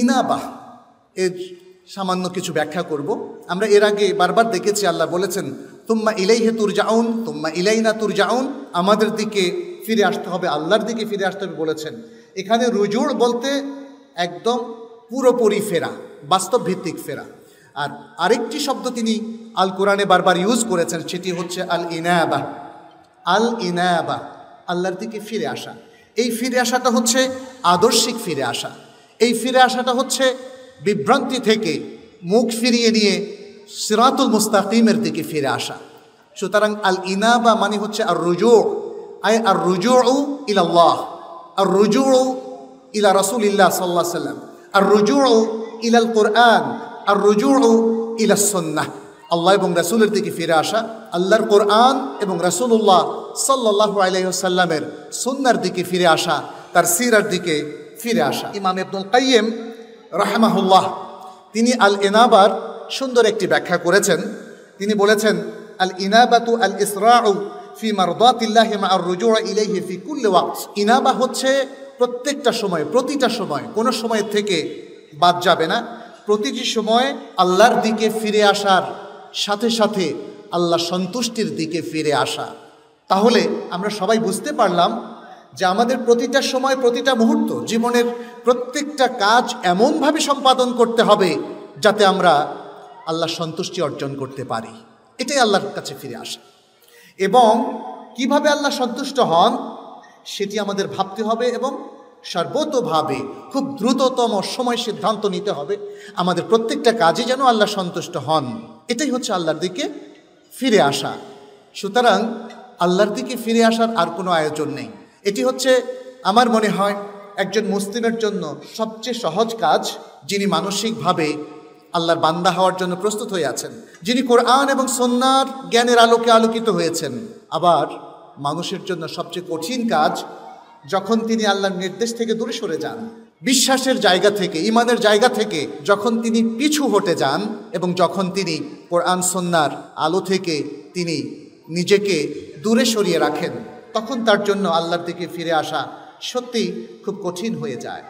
ইনাবাহ এর সামান্য কিছু ব্যাখ্যা করব আমরা এর আগে বারবার দেখেছি আল্লাহ বলেছেন তুম্মা হে তুর যাউন তুম্মা না তুর যাউন আমাদের দিকে ফিরে আসতে হবে আল্লাহর দিকে ফিরে আসতে হবে বলেছেন এখানে রুজুর বলতে একদম পুরোপুরি ফেরা বাস্তব ভিত্তিক ফেরা আর আরেকটি শব্দ তিনি আল কোরআনে বারবার ইউজ করেছেন সেটি হচ্ছে আল ইনায়াবা আল ইনায়াবা আল্লাহর দিকে ফিরে আসা এই ফিরে আসাটা হচ্ছে আদর্শিক ফিরে আসা এই ফিরে আসাটা হচ্ছে বিভ্রান্তি থেকে মুখ ফিরিয়ে নিয়ে সিরাতুল মুস্তাকিমের দিকে ফিরে আসা সুতরাং আল ইনাবা মানে হচ্ছে আর রুজু আয় আর রুজু ইলাল্লাহ আর রুজু ইলা রসুল ইল্লা সাল্লাহ সাল্লাম আর রুজু ইলাল কোরআন আর রুজু ইলা সন্না আল্লাহ এবং রাসুলের দিকে ফিরে আসা আল্লাহর কোরআন এবং রাসুল্লাহ সাল্লাহ আলাইসাল্লামের সন্ন্যার দিকে ফিরে আসা তার সিরার দিকে ফিরে আসা ইমাম ইবনুল কাইম রাহমাহুল্লাহ তিনি আল এনাবার সুন্দর একটি ব্যাখ্যা করেছেন তিনি বলেছেন আল ইনাবাতু আল ইসরাউ ফি মারদাতিল্লাহি মা আর রুজু ইলাইহি ফি কুল্লি ওয়াক্ত ইনাবা হচ্ছে প্রত্যেকটা সময় প্রতিটা সময় কোনো সময় থেকে বাদ যাবে না প্রতিটি সময় আল্লাহর দিকে ফিরে আসার সাথে সাথে আল্লাহ সন্তুষ্টির দিকে ফিরে আসা তাহলে আমরা সবাই বুঝতে পারলাম যে আমাদের প্রতিটা সময় প্রতিটা মুহূর্ত জীবনের প্রত্যেকটা কাজ এমনভাবে সম্পাদন করতে হবে যাতে আমরা আল্লাহ সন্তুষ্টি অর্জন করতে পারি এটাই আল্লাহর কাছে ফিরে আসে এবং কিভাবে আল্লাহ সন্তুষ্ট হন সেটি আমাদের ভাবতে হবে এবং সর্বতভাবে খুব দ্রুততম সময় সিদ্ধান্ত নিতে হবে আমাদের প্রত্যেকটা কাজে যেন আল্লাহ সন্তুষ্ট হন এটাই হচ্ছে আল্লাহর দিকে ফিরে আসা সুতরাং আল্লাহর দিকে ফিরে আসার আর কোনো আয়োজন নেই এটি হচ্ছে আমার মনে হয় একজন মুসলিমের জন্য সবচেয়ে সহজ কাজ যিনি মানসিকভাবে আল্লাহর বান্দা হওয়ার জন্য প্রস্তুত হয়ে আছেন যিনি কোরআন এবং সন্ন্যার জ্ঞানের আলোকে আলোকিত হয়েছেন আবার মানুষের জন্য সবচেয়ে কঠিন কাজ যখন তিনি আল্লাহর নির্দেশ থেকে দূরে সরে যান বিশ্বাসের জায়গা থেকে ইমানের জায়গা থেকে যখন তিনি পিছু হটে যান এবং যখন তিনি কোরআন সন্ন্যার আলো থেকে তিনি নিজেকে দূরে সরিয়ে রাখেন তখন তার জন্য আল্লাহর দিকে ফিরে আসা সত্যি খুব কঠিন হয়ে যায়